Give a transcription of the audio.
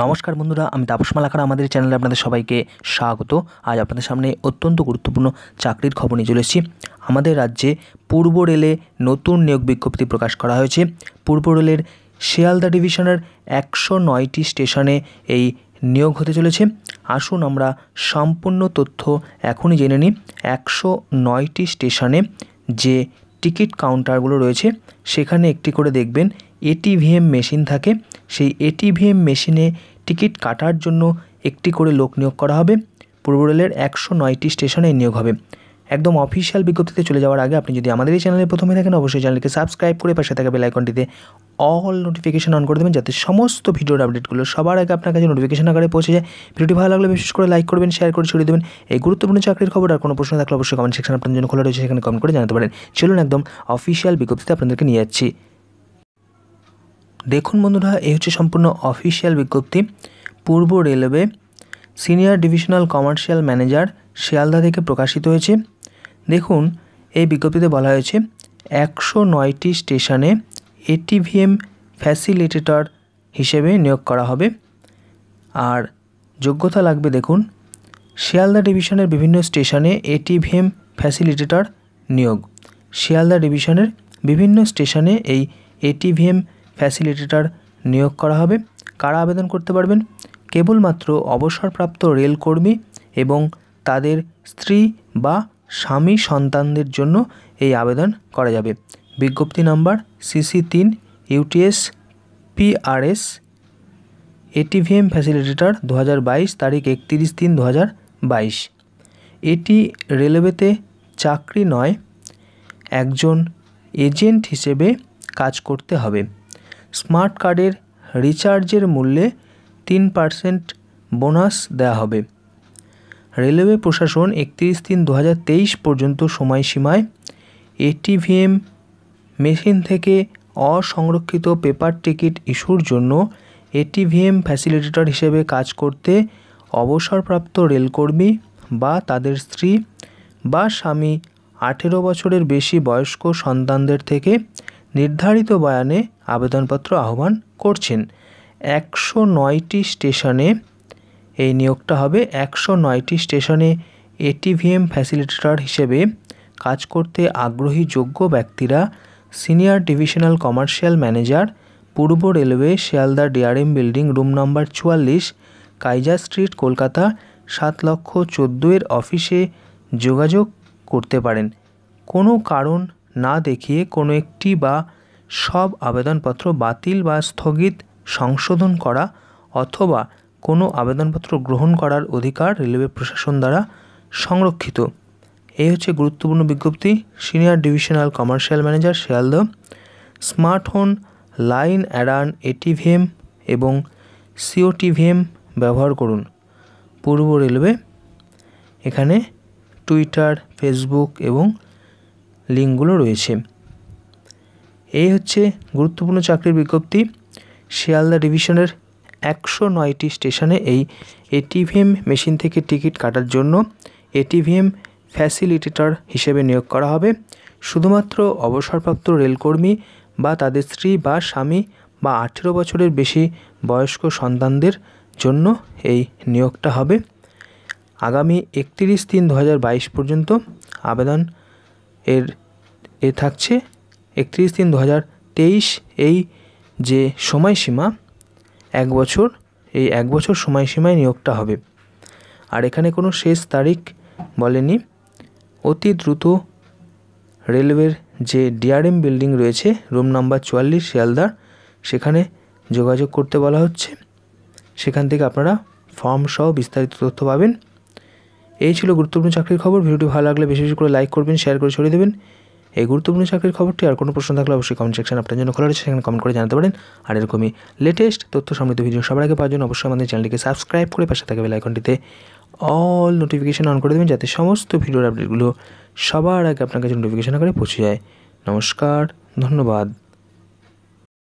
নমস্কার বন্ধুরা আমি তাপস মালাকার আমাদের চ্যানেলে আপনাদের সবাইকে স্বাগত আজ আপনাদের সামনে অত্যন্ত গুরুত্বপূর্ণ চাকরির খবর নিয়ে চলেছি আমাদের রাজ্যে পূর্ব রেলে নতুন নিয়োগ বিজ্ঞপ্তি প্রকাশ করা হয়েছে পূর্ব রেলের শিয়ালদা ডিভিশনের একশো নয়টি স্টেশনে এই নিয়োগ হতে চলেছে আসুন আমরা সম্পূর্ণ তথ্য এখনই জেনে নিই একশো নয়টি স্টেশনে যে টিকিট কাউন্টারগুলো রয়েছে সেখানে একটি করে দেখবেন এটিভিএম মেশিন থাকে সেই এটিভিএম মেশিনে টিকিট কাটার জন্য একটি করে লোক নিয়োগ করা হবে পূর্ব রেলের একশো নয়টি স্টেশনে নিয়োগ হবে একদম অফিসিয়াল বিজ্ঞপ্তিতে চলে যাওয়ার আগে আপনি যদি আমাদের এই চ্যানেলে প্রথমে থাকেন অবশ্যই চ্যানেলকে সাবস্ক্রাইব করে পাশে থাকা বেলাইকনটিতে অল নোটিফিকেশন অন করে দেবেন যাতে সমস্ত ভিডিওর আপডেটগুলো সবার আগে আপনার কাছে নোটিফিকেশন আকারে পৌঁছে যায় ভিডিওটি ভালো লাগলে বিশেষ করে লাইক করবেন শেয়ার করে ছড়িয়ে দেবেন এই গুরুত্বপূর্ণ চাকরির খবর আর কোনো প্রশ্ন থাকলে অবশ্যই কমেন্ট সেকশন আপনার জন্য খোলা রয়েছে সেখানে কমেন্ট করে জানাতে পারেন চলুন একদম অফিসিয়াল বিজ্ঞপ্তিতে আপনাদেরকে নিয়ে যাচ্ছি দেখুন বন্ধুরা এই হচ্ছে সম্পূর্ণ অফিসিয়াল বিজ্ঞপ্তি পূর্ব railway senior divisional commercial manager Sealdah থেকে প্রকাশিত হয়েছে দেখুন এই বিজ্ঞপ্তিতে বলা হয়েছে একশো নয়টি স্টেশনে এটিভিএম ফ্যাসিলিটেটর হিসেবে নিয়োগ করা হবে আর যোগ্যতা লাগবে দেখুন শিয়ালদা ডিভিশনের বিভিন্ন স্টেশনে এটিভিএম ফ্যাসিলিটেটর নিয়োগ শিয়ালদা ডিভিশনের বিভিন্ন স্টেশনে এই এটিভিএম ফ্যাসিলিটেটর নিয়োগ করা হবে কারা আবেদন করতে পারবেন কেবলমাত্র অবসরপ্রাপ্ত রেলকর্মী এবং তাদের স্ত্রী বা স্বামী সন্তানদের জন্য এই আবেদন করা যাবে বিজ্ঞপ্তি নাম্বার সিসি তিন ইউটিএস পিআরএস এটিভিএম ফ্যাসিলিটেটর দু তারিখ একত্রিশ তিন দু এটি রেলওয়েতে চাকরি নয় একজন এজেন্ট হিসেবে কাজ করতে হবে স্মার্ট কার্ডের রিচার্জের মূল্যে তিন পার্সেন্ট বোনাস দেওয়া হবে রেলওয়ে প্রশাসন একত্রিশ তিন দু পর্যন্ত সময়সীমায় এটিভিএম মেশিন থেকে অসংরক্ষিত পেপার টিকিট ইস্যুর জন্য এটিভিএম ফ্যাসিলিটেটর হিসেবে কাজ করতে অবসরপ্রাপ্ত রেলকর্মী বা তাদের স্ত্রী বা স্বামী আঠেরো বছরের বেশি বয়স্ক সন্তানদের থেকে নির্ধারিত বয়ানে আবেদনপত্র আহ্বান করছেন একশো নয়টি স্টেশনে এই নিয়োগটা হবে একশো নয়টি স্টেশনে এটিভিএম ফ্যাসিলিটেটর হিসেবে কাজ করতে আগ্রহী যোগ্য ব্যক্তিরা সিনিয়র ডিভিশনাল কমার্শিয়াল ম্যানেজার পূর্ব রেলওয়ে Sealdah DRM building room number চুয়াল্লিশ কাইজা স্ট্রিট কলকাতা সাত লক্ষ চোদ্দো এর অফিসে যোগাযোগ করতে পারেন কোনো কারণ না দেখিয়ে কোনো একটি বা সব আবেদনপত্র বাতিল বা স্থগিত সংশোধন করা অথবা কোনো আবেদনপত্র গ্রহণ করার অধিকার রেলওয়ে প্রশাসন দ্বারা সংরক্ষিত এই হচ্ছে গুরুত্বপূর্ণ বিজ্ঞপ্তি senior divisional commercial manager Sealdah smartphone line অ্যাডান এটিভিএম এবং সিওটিভিএম ব্যবহার করুন পূর্ব রেলওয়ে এখানে টুইটার ফেসবুক এবং লিঙ্কগুলো রয়েছে এই হচ্ছে গুরুত্বপূর্ণ চাকরির বিজ্ঞপ্তি শিয়ালদা ডিভিশনের একশো নয়টি স্টেশনে এই এটিভিএম মেশিন থেকে টিকিট কাটার জন্য এটিভিএম ফ্যাসিলিটেটর হিসেবে নিয়োগ করা হবে শুধুমাত্র অবসরপ্রাপ্ত রেলকর্মী বা তাদের স্ত্রী বা স্বামী বা আঠেরো বছরের বেশি বয়স্ক সন্তানদের জন্য এই নিয়োগটা হবে আগামী একত্রিশ তিন দু পর্যন্ত আবেদন এর এ থাকছে একত্রিশ তিন দু এই যে সময়সীমা এক বছর এই এক বছর সময়সীমায় নিয়োগটা হবে আর এখানে কোনো শেষ তারিখ বলেনি অতি দ্রুত রেলওয়ের যে ডিআরএম বিল্ডিং রয়েছে রুম নাম্বার চুয়াল্লিশ শিয়ালদার সেখানে যোগাযোগ করতে বলা হচ্ছে সেখান থেকে আপনারা ফর্ম সহ বিস্তারিত তথ্য পাবেন এই ছিল গুরুত্বপূর্ণ চাকরির খবর ভিডিওটি ভালো লাগলে বেশি বেশি করে লাইক করবেন শেয়ার করে ছড়িয়ে দেবেন এই গুরুত্বপূর্ণ চাকরির খবরটি আর কোনো প্রশ্ন থাকলে অবশ্যই কমেন্ট সেকশন আপনার জন্য খোলা রয়েছে সেখানে কমেন্ট করে জানাতে পারেন আর এরকমই লেটেস্ট তথ্য সমৃদ্ধ ভিডিও সবার আগে পাওয়ার জন্য অবশ্যই আমাদের চ্যানেলটিকে সাবস্ক্রাইব করে পাশে থাকবে লাইকনটিতে অল নোটিফিকেশান অন করে দেবেন যাতে সমস্ত ভিডিওর আপডেটগুলো সবার আগে আপনার কাছে নোটিফিকেশান আকারে পৌঁছে যায় নমস্কার ধন্যবাদ